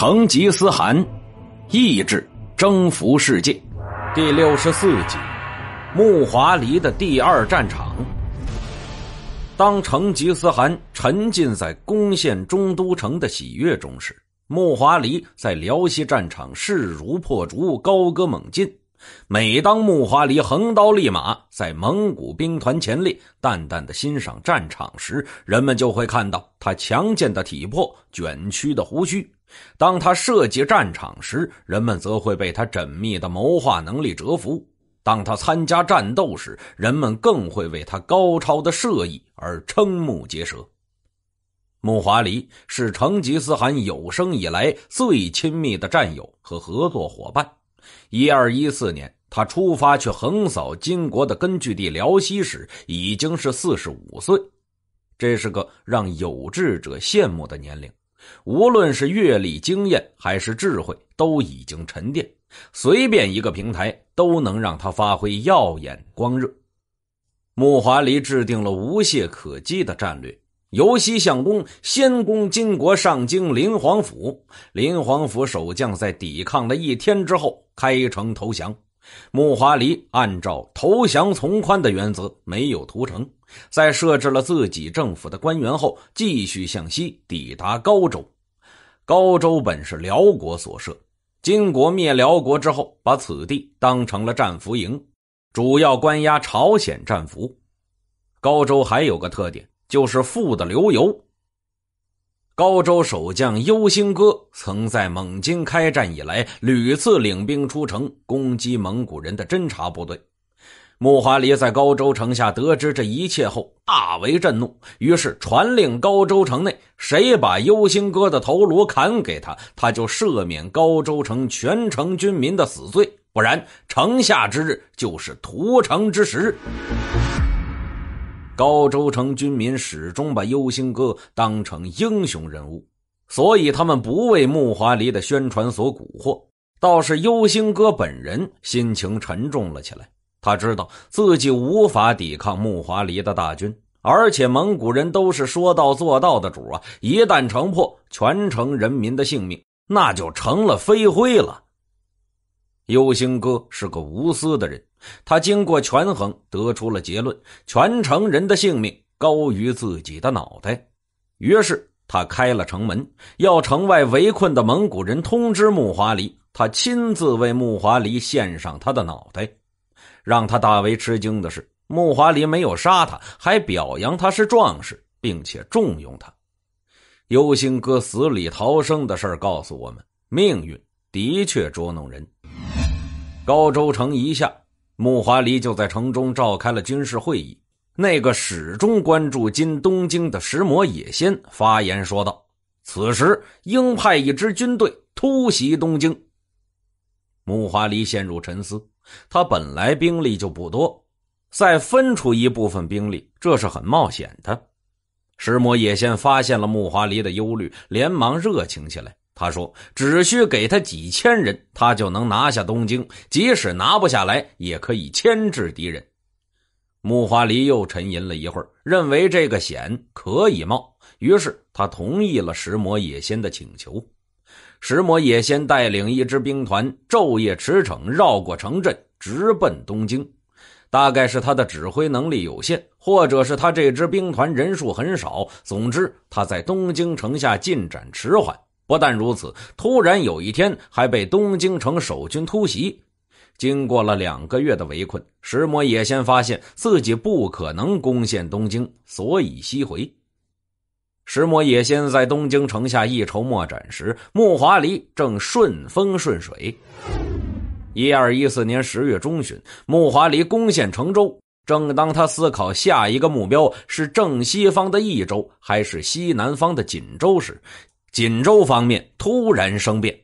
成吉思汗，意志征服世界，第六十四集，木华黎的第二战场。当成吉思汗沉浸在攻陷中都城的喜悦中时，木华黎在辽西战场势如破竹，高歌猛进。每当木华黎横刀立马在蒙古兵团前列，淡淡的欣赏战场时，人们就会看到他强健的体魄、卷曲的胡须；当他设计战场时，人们则会被他缜密的谋划能力折服；当他参加战斗时，人们更会为他高超的射艺而瞠目结舌。木华黎是成吉思汗有生以来最亲密的战友和合作伙伴。一二一四年，他出发去横扫金国的根据地辽西时，已经是四十五岁。这是个让有志者羡慕的年龄，无论是阅历、经验还是智慧，都已经沉淀。随便一个平台，都能让他发挥耀眼光热。穆华黎制定了无懈可击的战略。由西向东，先攻金国上京临皇府，临皇府守将在抵抗了一天之后开城投降。穆华黎按照投降从宽的原则，没有屠城，在设置了自己政府的官员后，继续向西抵达高州。高州本是辽国所设，金国灭辽国之后，把此地当成了战俘营，主要关押朝鲜战俘。高州还有个特点。就是富的流油。高州守将忧心哥曾在蒙金开战以来，屡次领兵出城攻击蒙古人的侦察部队。木华黎在高州城下得知这一切后，大为震怒，于是传令高州城内，谁把忧心哥的头颅砍给他，他就赦免高州城全城军民的死罪；不然，城下之日就是屠城之时。高州城军民始终把忧心哥当成英雄人物，所以他们不为木华黎的宣传所蛊惑。倒是忧心哥本人心情沉重了起来，他知道自己无法抵抗木华黎的大军，而且蒙古人都是说到做到的主啊！一旦城破，全城人民的性命那就成了飞灰了。忧星哥是个无私的人，他经过权衡，得出了结论：全城人的性命高于自己的脑袋。于是他开了城门，要城外围困的蒙古人通知木华黎，他亲自为木华黎献上他的脑袋。让他大为吃惊的是，木华黎没有杀他，还表扬他是壮士，并且重用他。忧星哥死里逃生的事告诉我们，命运的确捉弄人。高州城一下，木华黎就在城中召开了军事会议。那个始终关注今东京的石磨野仙发言说道：“此时应派一支军队突袭东京。”木华黎陷入沉思，他本来兵力就不多，再分出一部分兵力，这是很冒险的。石磨野仙发现了木华黎的忧虑，连忙热情起来。他说：“只需给他几千人，他就能拿下东京。即使拿不下来，也可以牵制敌人。”木华黎又沉吟了一会儿，认为这个险可以冒，于是他同意了石魔野仙的请求。石魔野仙带领一支兵团，昼夜驰骋，绕过城镇，直奔东京。大概是他的指挥能力有限，或者是他这支兵团人数很少。总之，他在东京城下进展迟缓。不但如此，突然有一天还被东京城守军突袭。经过了两个月的围困，石磨野先发现自己不可能攻陷东京，所以西回。石磨野先在东京城下一筹莫展时，木华黎正顺风顺水。一二一四年十月中旬，木华黎攻陷成州。正当他思考下一个目标是正西方的益州还是西南方的锦州时，锦州方面突然生变，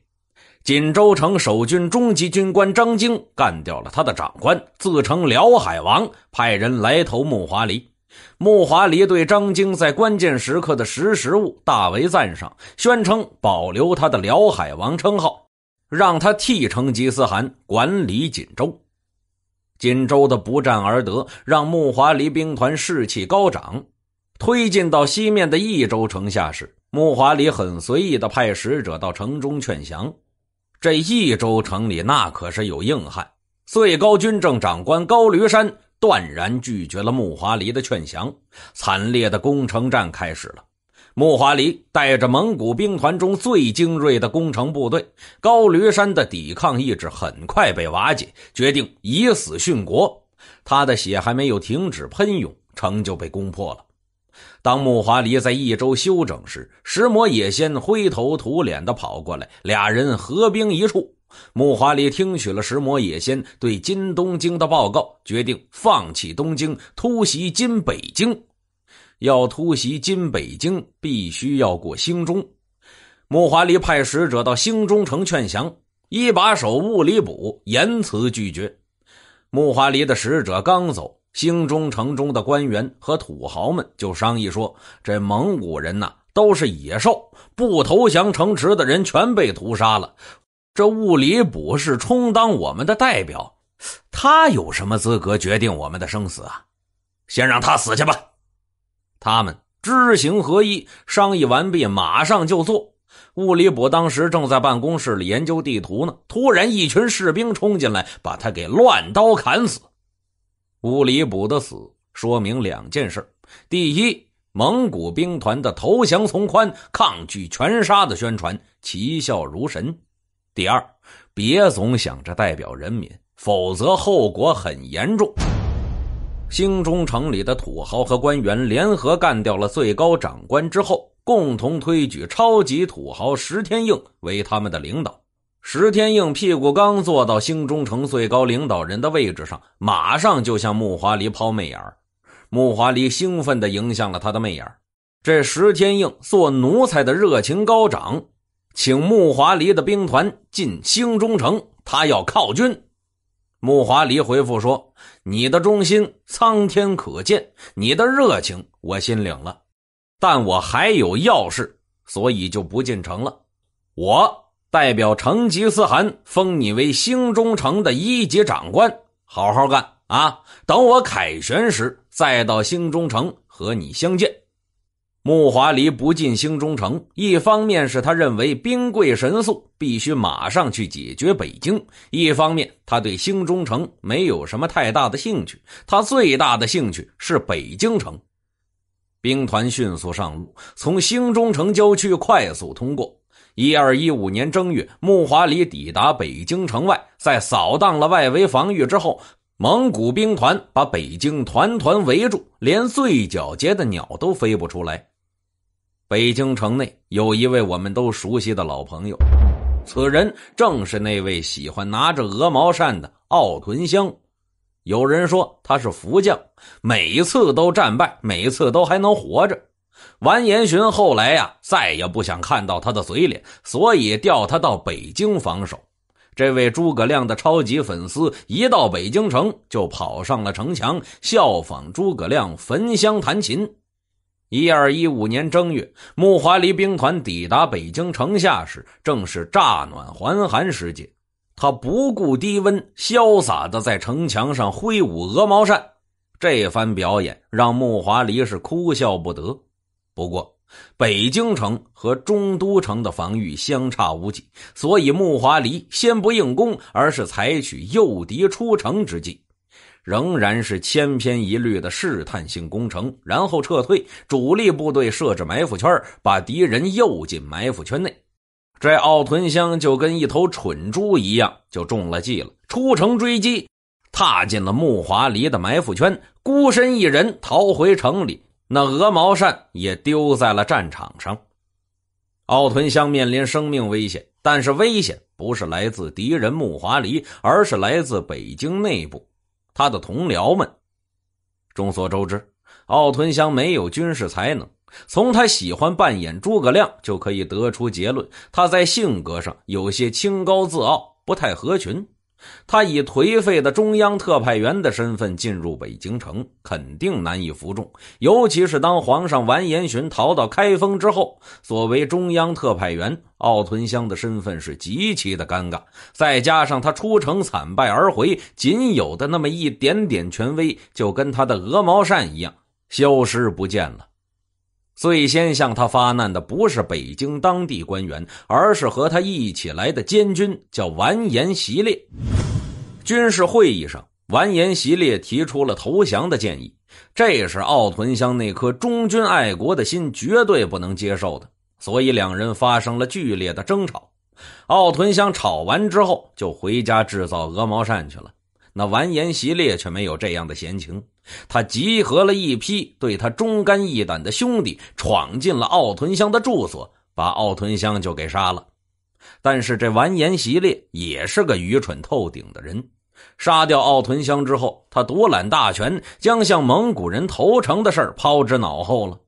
锦州城守军中级军官张京干掉了他的长官，自称辽海王，派人来投木华黎。木华黎对张京在关键时刻的识时务大为赞赏，宣称保留他的辽海王称号，让他替成吉思汗管理锦州。锦州的不战而得让木华黎兵团士气高涨，推进到西面的益州城下时。穆华黎很随意的派使者到城中劝降，这益州城里那可是有硬汉。最高军政长官高驴山断然拒绝了穆华黎的劝降，惨烈的攻城战开始了。穆华黎带着蒙古兵团中最精锐的攻城部队，高驴山的抵抗意志很快被瓦解，决定以死殉国。他的血还没有停止喷涌，城就被攻破了。当穆华黎在益州休整时，石魔野仙灰头土脸的跑过来，俩人合兵一处。穆华黎听取了石魔野仙对金东京的报告，决定放弃东京，突袭金北京。要突袭金北京，必须要过兴中。穆华黎派使者到兴中城劝降，一把手兀里卜严词拒绝。穆华黎的使者刚走。兴中城中的官员和土豪们就商议说：“这蒙古人呐，都是野兽，不投降城池的人全被屠杀了。这物理卜是充当我们的代表，他有什么资格决定我们的生死啊？先让他死去吧。”他们知行合一，商议完毕，马上就做。物理卜当时正在办公室里研究地图呢，突然一群士兵冲进来，把他给乱刀砍死。乌里卜的死说明两件事：第一，蒙古兵团的投降从宽、抗拒全杀的宣传奇效如神；第二，别总想着代表人民，否则后果很严重。兴中城里的土豪和官员联合干掉了最高长官之后，共同推举超级土豪石天应为他们的领导。石天应屁股刚坐到兴中城最高领导人的位置上，马上就向穆华黎抛媚眼儿。穆华黎兴奋地迎向了他的媚眼儿。这石天应做奴才的热情高涨，请穆华黎的兵团进兴中城，他要靠军。穆华黎回复说：“你的忠心苍天可见，你的热情我心领了，但我还有要事，所以就不进城了。”我。代表成吉思汗封你为兴中城的一级长官，好好干啊！等我凯旋时，再到兴中城和你相见。穆华黎不进兴中城，一方面是他认为兵贵神速，必须马上去解决北京；一方面他对兴中城没有什么太大的兴趣，他最大的兴趣是北京城。兵团迅速上路，从兴中城郊区快速通过。一二一五年正月，木华黎抵达北京城外，在扫荡了外围防御之后，蒙古兵团把北京团团围住，连最狡洁的鸟都飞不出来。北京城内有一位我们都熟悉的老朋友，此人正是那位喜欢拿着鹅毛扇的奥屯香。有人说他是福将，每次都战败，每次都还能活着。完颜寻后来呀，再也不想看到他的嘴脸，所以调他到北京防守。这位诸葛亮的超级粉丝一到北京城，就跑上了城墙，效仿诸葛亮焚香弹琴。一二一五年正月，木华黎兵团抵达北京城下时，正是乍暖还寒时节，他不顾低温，潇洒地在城墙上挥舞鹅毛扇。这番表演让木华黎是哭笑不得。不过，北京城和中都城的防御相差无几，所以木华黎先不硬攻，而是采取诱敌出城之计，仍然是千篇一律的试探性攻城，然后撤退，主力部队设置埋伏圈，把敌人诱进埋伏圈内。这奥屯乡就跟一头蠢猪一样，就中了计了，出城追击，踏进了木华黎的埋伏圈，孤身一人逃回城里。那鹅毛扇也丢在了战场上，奥屯乡面临生命危险，但是危险不是来自敌人木华黎，而是来自北京内部，他的同僚们。众所周知，奥屯乡没有军事才能，从他喜欢扮演诸葛亮就可以得出结论，他在性格上有些清高自傲，不太合群。他以颓废的中央特派员的身份进入北京城，肯定难以服众。尤其是当皇上完颜询逃到开封之后，作为中央特派员，奥屯香的身份是极其的尴尬。再加上他出城惨败而回，仅有的那么一点点权威，就跟他的鹅毛扇一样，消失不见了。最先向他发难的不是北京当地官员，而是和他一起来的监军，叫完颜习烈。军事会议上，完颜习烈提出了投降的建议，这是奥屯乡那颗忠君爱国的心绝对不能接受的，所以两人发生了剧烈的争吵。奥屯乡吵完之后就回家制造鹅毛扇去了，那完颜习烈却没有这样的闲情。他集合了一批对他忠肝义胆的兄弟，闯进了奥屯乡的住所，把奥屯乡就给杀了。但是这完颜习烈也是个愚蠢透顶的人，杀掉奥屯乡之后，他独揽大权，将向蒙古人投诚的事儿抛之脑后了。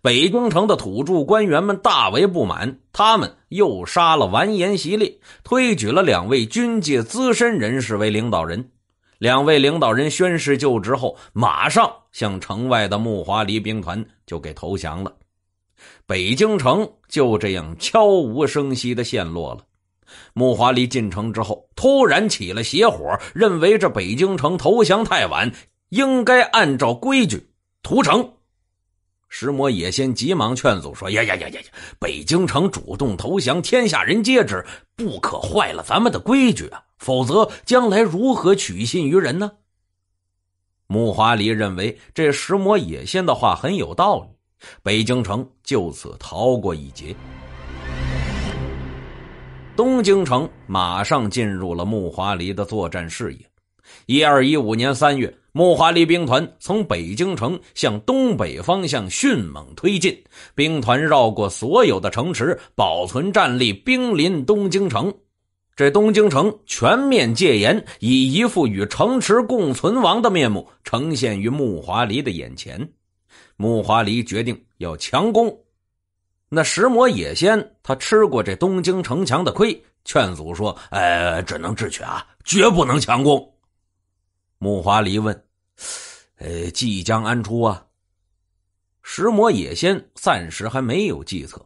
北京城的土著官员们大为不满，他们又杀了完颜习烈，推举了两位军界资深人士为领导人。两位领导人宣誓就职后，马上向城外的穆华黎兵团就给投降了。北京城就这样悄无声息的陷落了。穆华黎进城之后，突然起了邪火，认为这北京城投降太晚，应该按照规矩屠城。石魔也先急忙劝阻说：“呀呀呀呀呀！北京城主动投降，天下人皆知，不可坏了咱们的规矩啊！”否则，将来如何取信于人呢？木华黎认为这石磨野仙的话很有道理，北京城就此逃过一劫。东京城马上进入了木华黎的作战视野。一二一五年三月，木华黎兵团从北京城向东北方向迅猛推进，兵团绕过所有的城池，保存战力，兵临东京城。这东京城全面戒严，以一副与城池共存亡的面目呈现于穆华黎的眼前。穆华黎决定要强攻。那石魔野仙，他吃过这东京城墙的亏，劝阻说：“呃，只能智取啊，绝不能强攻。”穆华黎问：“呃，即将安出啊？”石魔野仙暂时还没有计策，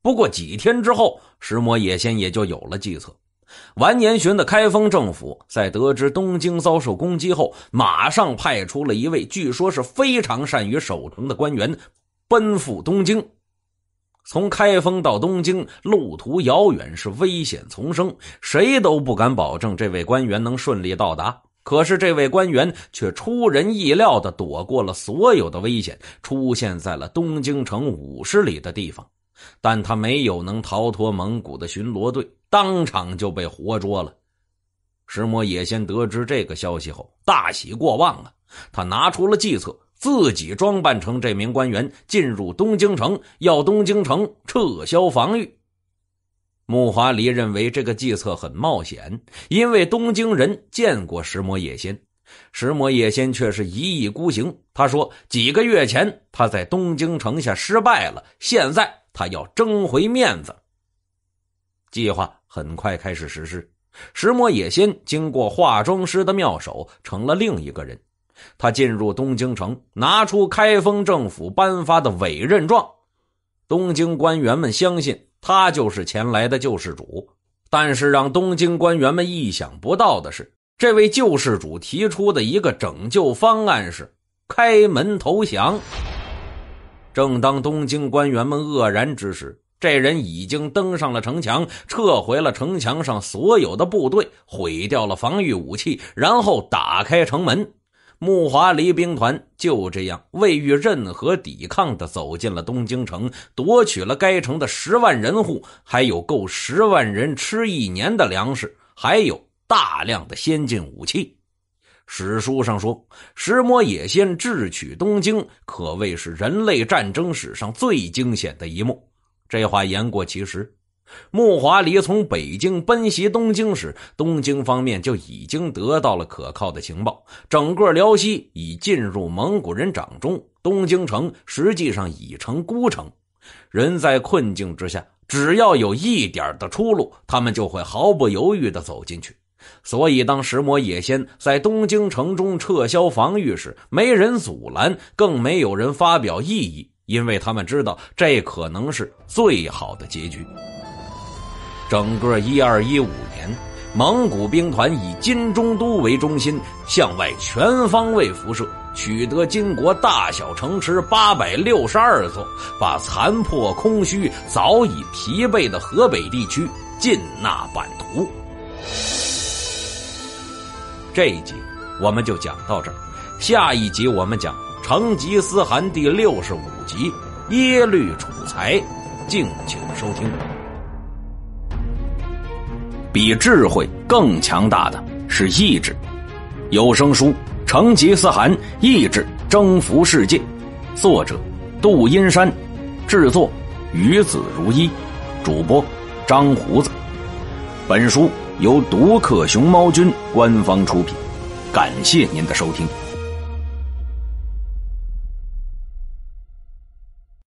不过几天之后，石魔野仙也就有了计策。完颜寻的开封政府在得知东京遭受攻击后，马上派出了一位据说是非常善于守城的官员，奔赴东京。从开封到东京，路途遥远，是危险丛生，谁都不敢保证这位官员能顺利到达。可是，这位官员却出人意料的躲过了所有的危险，出现在了东京城五十里的地方。但他没有能逃脱蒙古的巡逻队。当场就被活捉了。石磨野仙得知这个消息后，大喜过望了。他拿出了计策，自己装扮成这名官员，进入东京城，要东京城撤销防御。木华黎认为这个计策很冒险，因为东京人见过石磨野仙，石磨野仙却是一意孤行。他说，几个月前他在东京城下失败了，现在他要争回面子。计划很快开始实施。石磨野仙经过化妆师的妙手，成了另一个人。他进入东京城，拿出开封政府颁发的委任状。东京官员们相信他就是前来的救世主。但是让东京官员们意想不到的是，这位救世主提出的一个拯救方案是开门投降。正当东京官员们愕然之时。这人已经登上了城墙，撤回了城墙上所有的部队，毁掉了防御武器，然后打开城门。木华黎兵团就这样未遇任何抵抗的走进了东京城，夺取了该城的十万人户，还有够十万人吃一年的粮食，还有大量的先进武器。史书上说，石磨野仙智取东京，可谓是人类战争史上最惊险的一幕。这话言过其实。穆华黎从北京奔袭东京时，东京方面就已经得到了可靠的情报，整个辽西已进入蒙古人掌中，东京城实际上已成孤城。人在困境之下，只要有一点的出路，他们就会毫不犹豫的走进去。所以，当石磨野仙在东京城中撤销防御时，没人阻拦，更没有人发表异议。因为他们知道，这可能是最好的结局。整个一二一五年，蒙古兵团以金中都为中心，向外全方位辐射，取得金国大小城池八百六十二座，把残破、空虚、早已疲惫的河北地区尽纳版图。这一集我们就讲到这儿，下一集我们讲。成吉思汗第六十五集，耶律楚材，敬请收听。比智慧更强大的是意志。有声书《成吉思汗：意志征服世界》，作者杜阴山，制作于子如一，主播张胡子。本书由独克熊猫君官方出品，感谢您的收听。